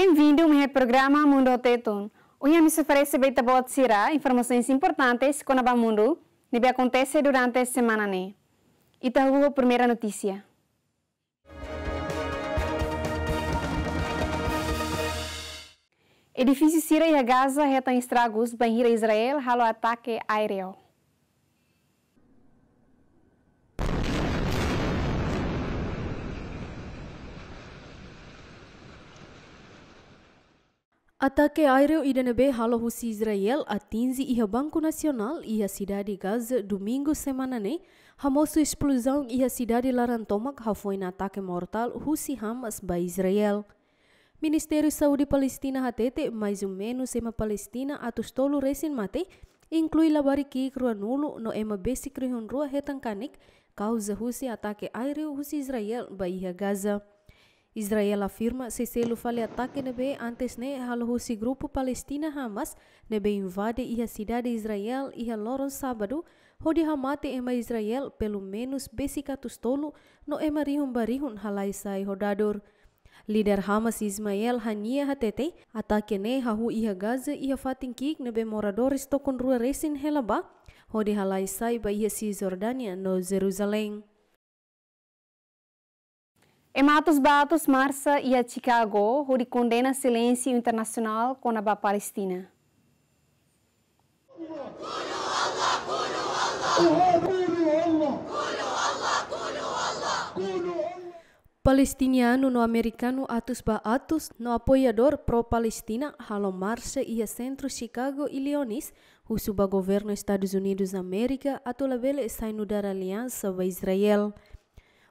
Bem-vindo ao meu programa Mundo Teto. Hoje me oferece beita boa tira, informações importantes com o mundo, que acontece durante a semana. Né? E tá a primeira notícia. Edifício Sira e Gaza retam estragos, banheira Israel, halo ataque aéreo. Atake aéreo IDNB halo husi Israel atinzi iha banku nasional iha sidadi Gaza domingo semana ne hamosu explosão iha sidadi Larantomak tomak na atake mortal husi Hamas ba Israel. Ministeri Saudi Palestina hatete mais ou sema Palestina atus tolu resin mate inklui labari ki krua nulu no ema besik rihun rua kanik kauza husi atake aéreo husi Israel ba iha Gaza. Israel afirma se selo fale ataque nebe antes ne se grupo Palestina Hamas nebe invade iha e cidade Israel iha e loron sábado, hodi hamate ema Israel pelo menos besicatus tolu no ema rihun barihun halai sai rodador. Lider Hamas Ismael Hania Hatete atake ne hahu iha e Gaza iha fatin kik nebe moradores tokon rua resin helaba hodi halai sai ba ia Cisjordânia no Jerusalem. Em Matos Batos, Marsa e a Chicago, onde condena silêncio internacional contra a Palestina. Palestiniano no americano atos ba no apoiador pro-Palestina halo marcha ia centro Chicago e Leonis, o suba governo Estados Unidos América atolabele sai no dar aliança a Israel.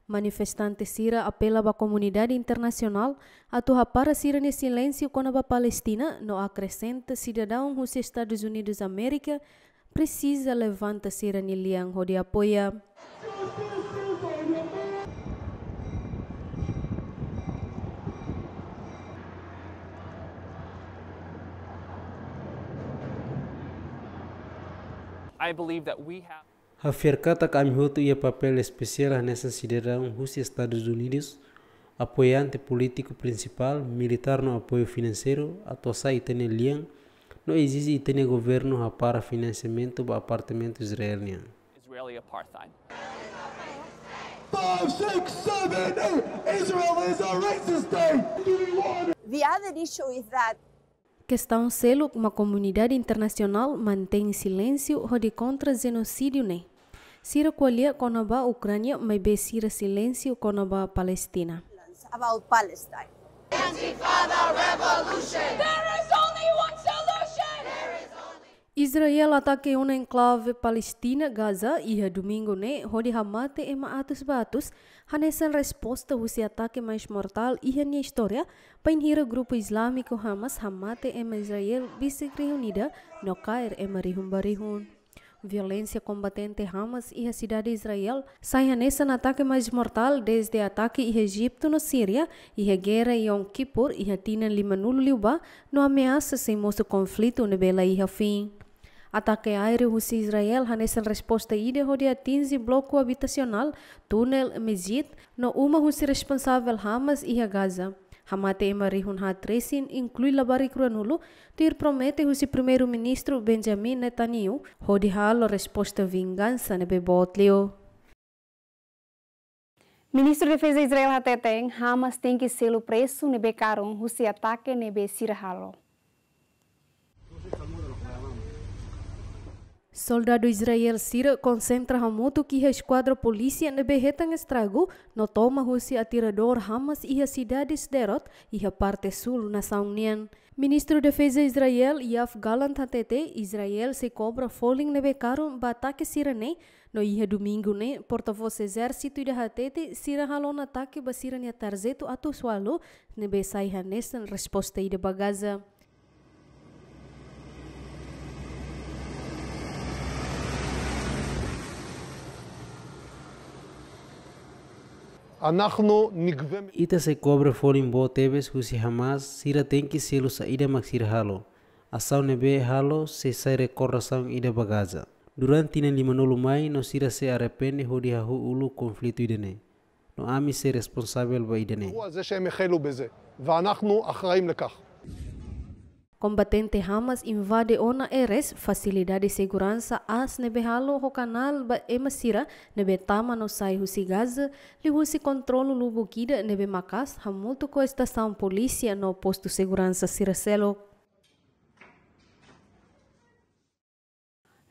Manifestante Sira apela à comunidade internacional a torrar Sira nesse silêncio quando a Palestina não acrescenta cidadão dos Estados Unidos da América precisa levantar Sira niliang de apoia. I believe that we have Fercata tak e ia papel especial nessa cidadão Rússia e Estados Unidos, apoiante político principal, militar no apoio financeiro, a e tenelian não no e itene governo para financiamento do apartamento israeliano. Five, six, seven, racist The other issue is that que está um selo uma comunidade internacional mantém silêncio rode contra genocídio né. Sira colher conaba Ucrânia, mas be sira silêncio conaba Palestina. About Palestine. Antifa revolution. There is Israel atake un enclave Palestina Gaza ia domingo ne hodi hamate e maatus batus hanesan resposta husi ataque mais mortal ia nia história painhira grupo islâmico Hamas hamate e Israel bisik reunida no Cair e marihum barihun. Violência combatente Hamas e a cidade de Israel sai nesse ataque mais mortal desde ataque em Egipto na Síria e a guerra em Yom Kippur e a Tina Limanul Liuba no ameaça sem mostrar conflito na bela e fim. Ataque aéreo russo Israel nessa resposta ida rodia 15 bloco habitacional, túnel Mesjid, no uma russo responsável Hamas e a Gaza. Hamate emari hunha tresin inclui labari kruanulu, tir promete husi primeiro-ministro Benjamin Netanyahu, rodihalo resposta vingança nebebotlio. Ministro de Defesa Israel Hateteng, Hamas tem que ser o preço nebe karon husi ataque nebe sirhalo. Soldado Israel Sira concentra Hamoto que a esquadra polícia na berreta estragu no toma se atirador Hamas e a cidade Sderot e parte sul na Saunian. Ministro Defesa Israel Yaf Galant Hatete, Israel se cobra foling na batake bataque siranei no ia domingo ne porta-voz exército da Hatete sira halon ataque basirania tarzeto atu sualo ne besai resposte resposta ida bagaza. Ita se cobra folim bo tebes husi hamas sira tenki selo sa ida maxir halo. Asau nebe halo se saire corração ida bagaza. Durante ina lima nolu mai no sira se arrepende hodi hahu ulu konflitu idene. No ami se responsabel ba idene. Combatente Hamas invade ona Eres, facilidade de segurança as nebehalo o canal ba emasira nebe tama no sai husi Gaza, li husi controlo lubu kida nebe makas hamulto ko estação polícia no posto segurança Siracelo.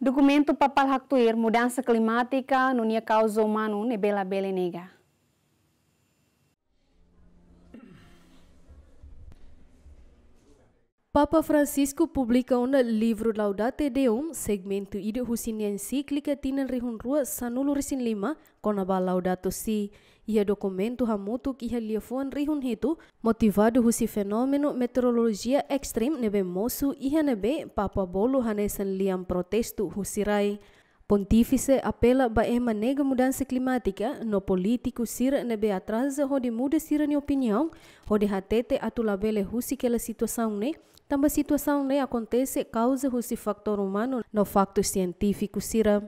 Documento papal haktuir mudança climática no nia causa humano nebela belenega. Papa Francisco publica un livro Laudate Deum, segmento ide nian siklika tinan rihun rua sin lima, konaba Laudato Si. Ia dokumentu hamutu iha ia liafuan rihun hitu, motivado husi fenomeno meteorologia ekstrim nebe mosu ia nebe Papa Bolu hanesan liam protestu husirai. Pontifice apela ba ema nega mudança klimatika no politiku sir nebe atrasa hodi muda sira ni opinião, hode hatete atulabele husi kela situasaun ne, Tamba situação né acontece causa o fator humano no facto científico sira.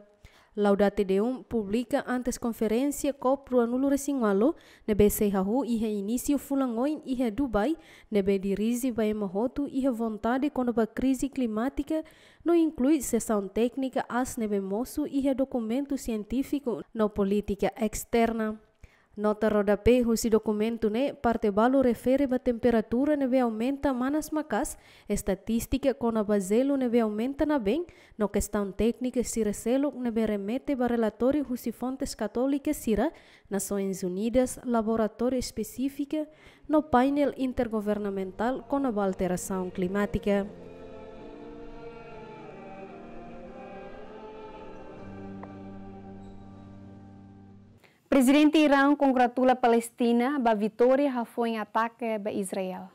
Laudate Deum publica antes conferência copro anulo resingalo nebe seihahu e reinício fulangoin e re Dubai nebe dirige vai mahotu e vontade quando a crise climática não inclui sessão técnica as nebe moço e documento científico na política externa. Nota Rodapé, P, documento ne parte valor refere a temperatura ve aumenta manas macas, estatística con a ne ve aumenta na Ben, no cuestión técnica se recelo ve remete ba de husi fontes católicas sira, Nações Unidas, laboratorio específica, no painel intergovernamental con a alteração climática. Presidente Irã congratula Palestina pela vitória que foi em ataque a Israel.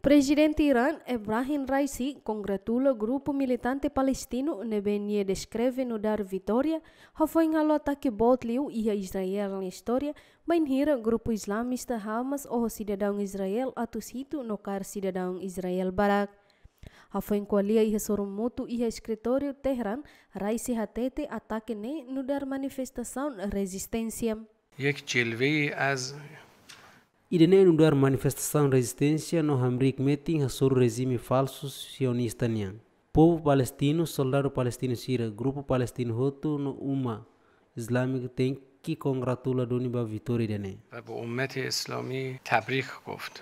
Presidente Irã Ebrahim Raisi congratula o grupo militante palestino que benie descreve no dar vitória que foi em alo ataque botlio e a Israel na história, mas o grupo islamista Hamas ou cidadão Israel atu no car cidadão Israel Barak. Afoinko a iha sorumutu iha escritório Teheran, Raisi Hatete ataque nem nudar manifestação resistência. یک جلوه é as. Irene no nudar manifestação resistência no Hamrik meting a sobre regime falso sionista nian. Povo palestino, soldado palestino Sira, grupo palestino Hoto no UMA Islamic tem que congratula Doni ba vitória dele. Ba ummete islami tabrik goft.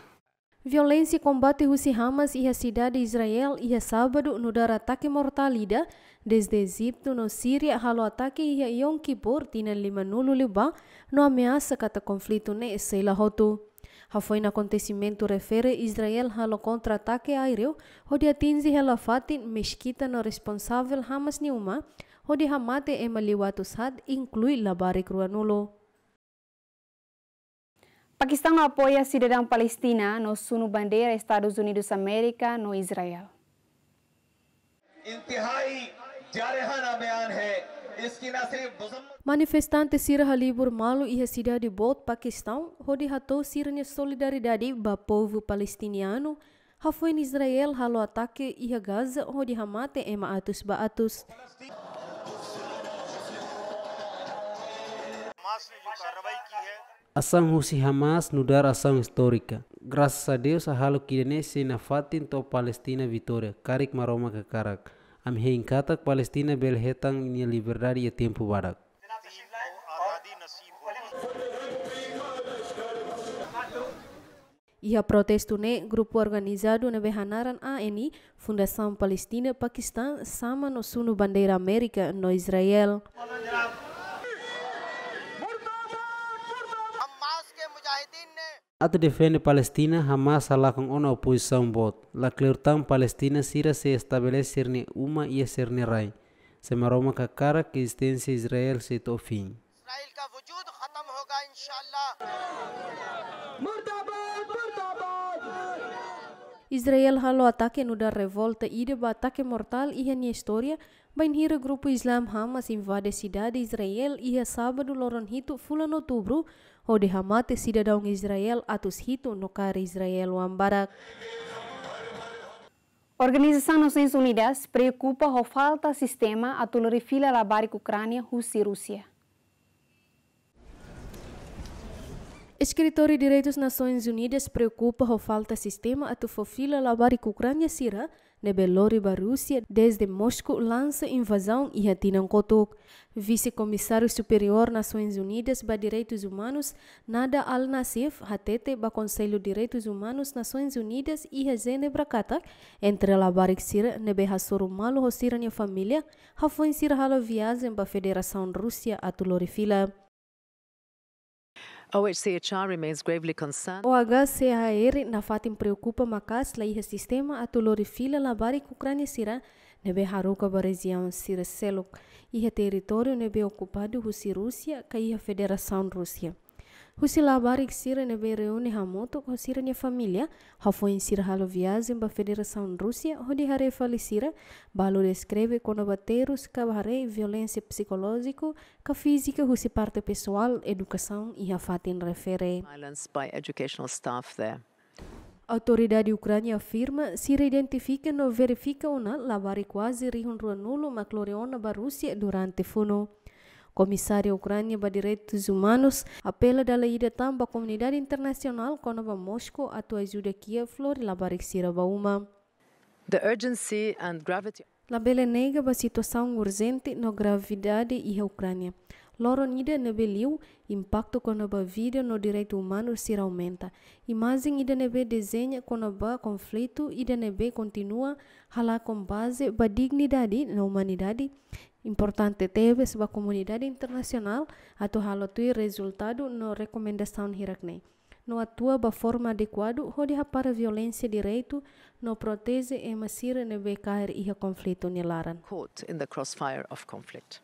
Violensi e combate Hamas ia e a di Israel ia e sabadu sábado no mortalida e desde Egipto no Síria halo ataque ia a Yom Kippur tina lima nulo liba no ameasa kata konflitu ne esela hotu. Ha foi acontecimento refere Israel halo contra-ataque aéreo onde atinge halafatin meskita no responsável Hamas Neuma onde hamate emaliwatus inklui inclui labari nulu. Pakistan apoia cidadão palestina, no suno bandeira Estados Unidos América, no Israel. Manifestante sir halibur malu ia sida di bot Pakistan, hodi hato sirnya solidaridade ba povo palestiniano, hafoi Israel halo ataque ia Gaza hodi hamate ema atus ba atus. ki hai asam Husi Hamas nudar asam historika. Grasa Deus, a halu kidene na to Palestina vitoria. Karik maroma kakarak. Am katak Palestina belhetang nia liberdade e ya tempo barak. Ia protes ne grup organizado na behanaran ANI, Fundação Palestina Pakistan, sama no sunu bandeira Amerika no Israel. Ata defende Palestina, Hamas alacam uma oposição bot. La clertão Palestina sira se estabelecer ni uma e ser ni rai. Se maroma ka cara que Israel se to fin. Israel ka wujud khatam hoga inshallah. Israel halo ataque nuda da revolta e ba ataque mortal e ni historia, bem hira grupo Islam Hamas invade cidade Israel e sabadu loron hitu fulano tubru Ode hamate daung Israel atus hitu no Israel wambarak. Organisasi Nasiones Unidas preocupa ho falta sistema a tolerir fila labaric Ucrânia, Rússia e Direitos Nações Unidas preocupa ho falta de sistema a tufofila labaric Ukrania Sira, Nebelori ba Rússia desde Moscou lança invasão e atinam Kotok. Vice-comissário superior Nações Unidas para Direitos Humanos Nada Al-Nassif hatete ba Conselho de Direitos Humanos Nações Unidas e Rezene Brakata, entre la Bariksira nebe hasoro malo a família Rafon sir halo viazem ba Federação Rússia fila. O HCHR na fatin preocupa makas la ihe sistema atulori fila labari kukrani sira nebe haruka ba região sira selok iha território nebe ocupado husi Rusia ka iha Federação Rússia. Ho si labarik sira na be reuni hamoto ho sira nia família, ho foi sira halo viagem ba Federação Rússia, ho di hare falecira, balo descreve quando bateros cavare violência psicológico, ca física ho parte pessoal, educação e a fatin refere. Violence by educational staff there. autoridade ucrânia afirma se identifica não verifica ou não lavar quase rio nulo macloriona na Rússia durante funo. Comissária Ucrânia para Direitos Humanos apela da lei de tamba comunidade internacional a Moscou a tua ajuda que é Flor Labarixira Bauma. The urgency and gravity Labele nega a situação urgente na gravidade e a Ucrânia. Loro nida nebeliu, impacto quando a vida no direito humano se aumenta. Imagem ida nebe desenha quando a conflito ida nebe continua, hala com base ba dignidade na humanidade Importante tebe sebuah komunidade internacional atau halotui resultado no recomendação hiraknei. No atua ba forma adequado hodi para violência direito no protege e masira nebe cair iha conflito nilaran. Caught in the crossfire of conflict.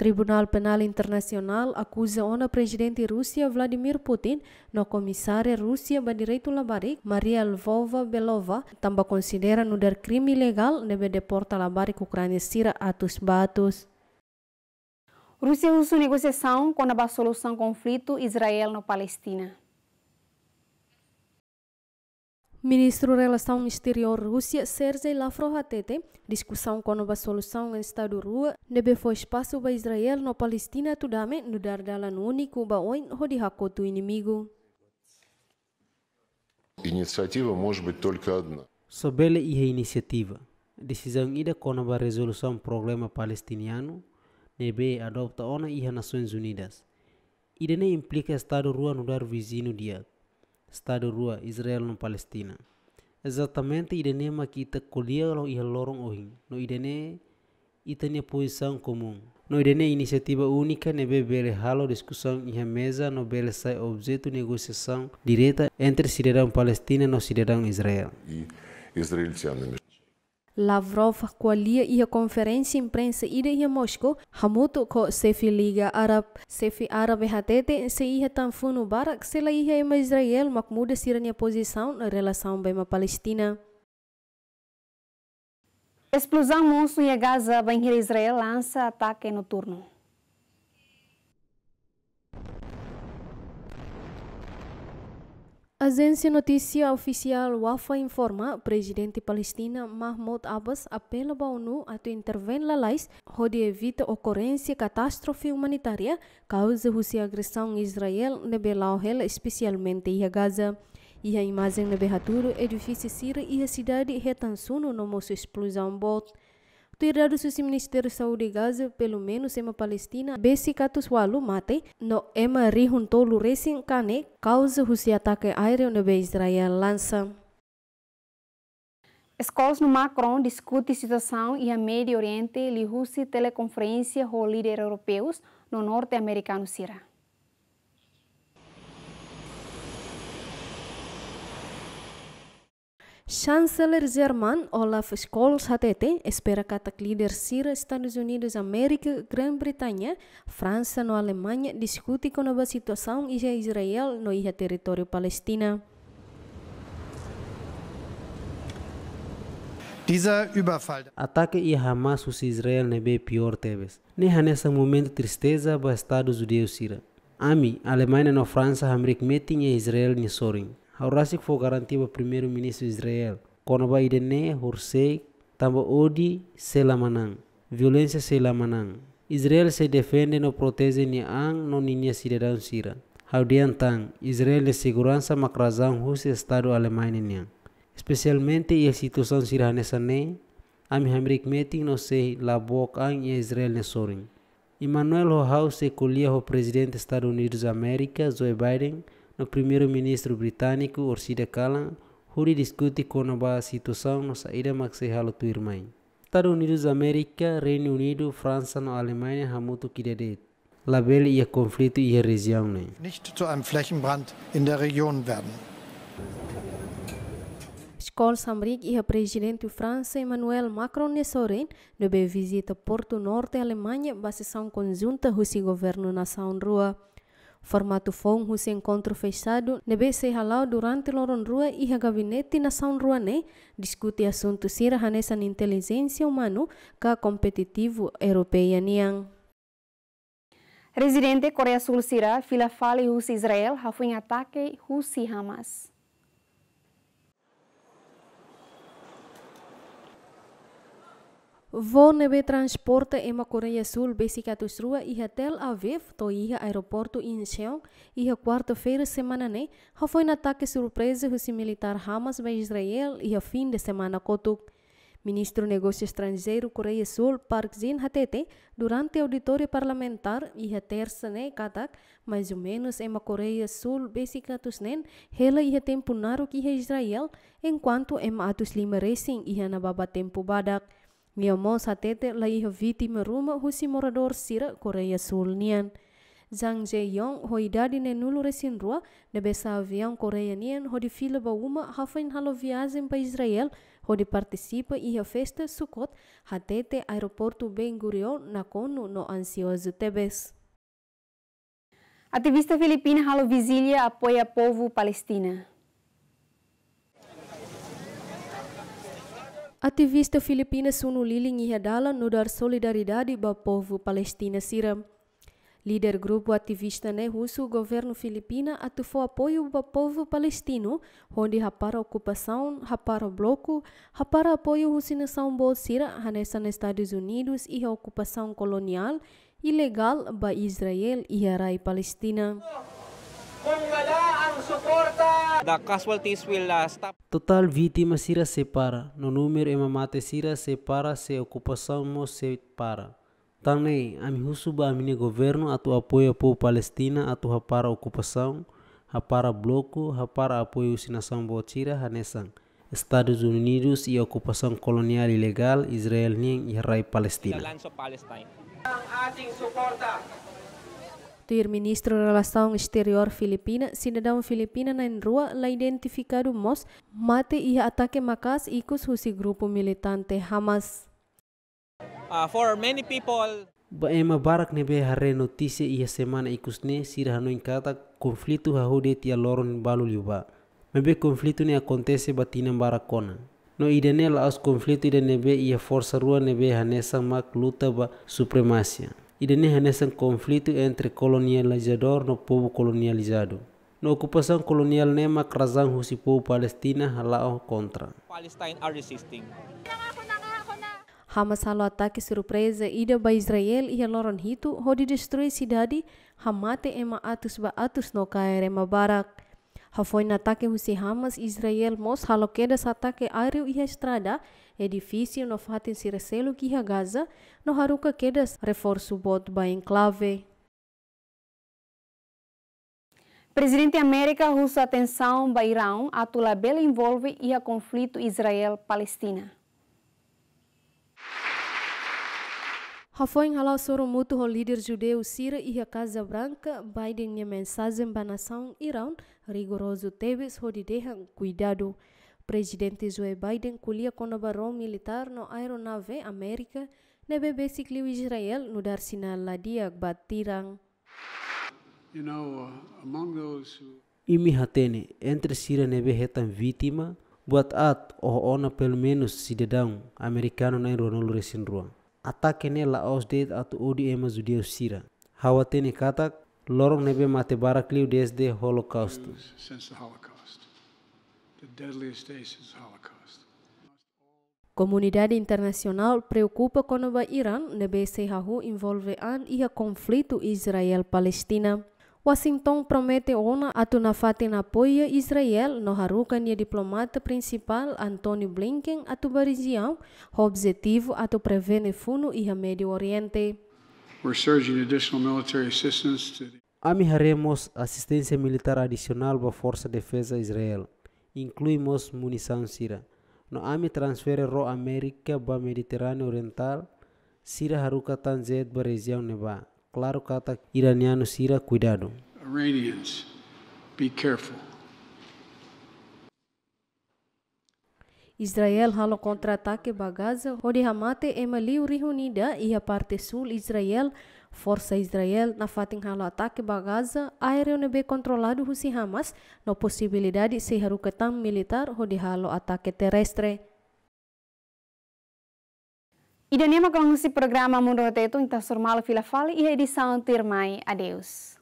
Tribunal Penal Internacional acusa ona presidente Rússia Vladimir Putin no comissária Rússia ba direito labarik Maria Lvova Belova também considera no o crime ilegal nebe deporta labarik Ucrânia sira atus batus. Rússia usou negociação com a solução conflito Israel no Palestina. Ministro Relação Exterior Rússia, Sergei Lavrov atete, discussão com nova solução em estado rua, deve foi espaço para Israel no Palestina tudame no Dardalan único baoin rodihaco do inimigo. Iniciativa pode ser только одна. Sobre a iniciativa, decisão ida com nova resolução problema palestiniano, nebe adopta ona e Nações Unidas. Ida ne implica estado rua no dar vizinho dia, Estado Rua Israel no Palestina. Exatamente idene makita colher lo ihalorong ohin. No idene itania posição comum. No idene iniciativa única neve né, bele halo discussão e mesa no bele sai objeto negociação direta entre cidadão palestina e cidadão Israel. E Lavrov a ia konferensi imprensa ida ia Moscou hamutu ko sefi liga Arab sefi Arab hatete se ia tanfunu barak se la ia ema Israel muda sirania posição na relação a Palestina. Explosão monstro em Gaza, banheiro Israel lança ataque noturno. Agência Notícia Oficial Wafa informa o presidente palestino Mahmoud Abbas apela a ONU a intervir na leis onde evita ocorrência de catástrofe humanitária causa por agressão Israel nebelauhel especialmente em Gaza. E a imagem nebehaturo edifício Síria e a cidade retansuno no nosso explosão bot. O Tirado susi minister Saudi Gaza pelo menos em Palestina besi katus walu mate no ema rihun tolu resing kane kauza husi atake aire de Israel lansa. Escolas no Macron a situação e a Médio Oriente li husi teleconferência com líderes europeus no norte americano Sira. Chanceler German Olaf Scholz HTT espera catar que líder Sira Estados Unidos, América, Grand bretanha França no Alemanha discute com a situação Israel no ia território Palestina. Dieser Überfall. Ataque e Hamas us Israel be pior teves. Ne hanessa moment tristeza ba Estados Unidos Sira. Ami, Alemanha no França, hamrik meeting e Israel ni soring. Haurasik fo garantido ba primeiro-ministro Israel. Kono ba idene horsei tamba odi selamanang. Violência selamanang. Israel se defende no protege ni ang no ninia cidadão sira. Haudian tang, Israel de segurança makrazang hus estado Alemanha niang. Especialmente e a situação siranesa ne, ami hamrik meting no se labok ang e Israel ne sorin. Emmanuel Hohaus se colhia o presidente dos Estados Unidos da América, Joe Biden, o primeiro-ministro britânico Orsida Kalan Huri discute com a situação na saída maxihalo tua Estados Unidos, América, Reino Unido, França e Alemanha há muito que dedet. Label e conflito e região. Né? Nicht zu einem Flächenbrand in der Region werden. Skol Samrik e o presidente França Emmanuel Macron Nessorin deve visita Porto Norte, Alemanha, na sessão conjunta do o governo nação rua. Formato foi um encontro fechado, nebe se halau durante loron rua e a gabinete nação ruane discute assunto sira hanesan inteligência humano ka competitivo europeia niang. Residente Coreia Sul sira fila fale Israel hafun ataque Husi Hamas. Vone be transporte ema Coreia Sul besica tus e Tel Aviv to iha aeroporto in Seon iha quarta-feira semana ne né? ha foi um ataque surpresa husi militar Hamas em Israel iha fim de semana kotuk. Ministro Negócio Estrangeiro Coreia Sul Park Jin Hatete durante auditório parlamentar iha terça ne né, katak mais ou menos ema Coreia Sul besica tus nen né? hela iha tempo naru iha é Israel enquanto em atus lima racing iha na baba tempo badak. sa tete la iho viti meruma husi morador sira Korea ya sulnian. Zhang Zeyong ho idadi ne nulu resin rua besa besavian Korea ya Nian ho di fila ba uma hafain halo viazen pa Israel ho di partisipa iha festa Sukot hatete aeroporto Ben Gurion na konu no ansioso tebes. Ativista filipina halo vigilia apoia povo Palestina. Ativista Filipina Sunu Liling Ihadala no dar solidariedade ba povo palestina Siram. Líder grupo ativista né russo, governo filipina atufou apoio ba povo palestino, onde rapara ocupação, rapara bloco, rapara apoio russinação bolsira, hanessa nos Estados Unidos e a ocupação colonial ilegal ba Israel e Arai Palestina. The casualties will uh, stop. Total vítima sira separa. No número e mamate sira separa se ocupação mo separa. Também, a mi husuba a mini governo a tua apoio para Palestina a tua para ocupação, a para bloco, a para apoio sinação botira hanesan. Estados Unidos e ocupação colonial ilegal Israel nem Israel Palestina. Ang ating suporta ir ministro da Relação Exterior Filipina, cidadão filipina na rua, la identificado mos mate e ataque makas ikus husi grupo militante Hamas. Uh, for many people, Baema barak nebe hare notise ia semana ikus ne ikusne sirhano inkata conflito hahude tia loron balu liuba. Mebe conflito ne akontese batina barakona. No idene laos conflito idene be ia força rua nebe hanesa mak luta ba supremacia. Ida ne hanes um conflito entre colonializador no povo colonializado. No kolonial colonial nema krasang husi povo Palestina halao kontra. Palestine are resisting. Hamas halo ataki surpresa ida ba Israel iha loron hitu ho di si dadi hamate ema atus ba atus no kaere ma barak. Hafoin atake husi Hamas Israel mos halo sa ataque ariu iha estrada edifício no fatin que ki Gaza no haruka kedas reforço bot ba enclave. Presidente América russa atenção ba Irão atula bela envolve e a conflito Israel-Palestina. Rafoin halau soro mutu líder judeu Sira e a Casa Branca, Biden e mensagem para nação Irã, rigoroso teves ho de cuidado. presidente Joe Biden kulia kono baro militar no aeronave Amerika nebe basically Israel no dar sinal ladia bat tirang. You know, uh, among those who... Imi hatene, entre sira nebe hetan vitima buat at oh ona pelo menos dedang americano na Ronaldo recém rua. Atake ne laos det atu odi ema judeu sira. Hawa katak, lorong nebe mate barakliu desde Holocaust. Since the Holocaust. Comunidade internacional preocupa quando o Irã deve se envolve em conflito Israel-Palestina. Washington promete ona atu na apoio Israel no harukan ia diplomata principal Antony Blinken atu com o objetivo atu prevene funo ia Médio Oriente. Amiraremos assistência militar adicional para a Força de Defesa Israel. incluímos munição sira. No ami transfere ro América ba Mediterrâneo Oriental, sira haruka tanzet ba região neba. Claro kata iraniano sira cuidado. Iranians, be careful. Israel halo kontra ataque ba Gaza, onde Hamate emali uma liu parte sul Israel Força Israel na fatin halo ataque ba Gaza, aéreo nebe controlado Husi Hamas, no possibilidade se ketang militar ho halo ataque terrestre. Idanema kong si programa Mundo itu inta surmalo fila fali, ia edição termai. Adeus.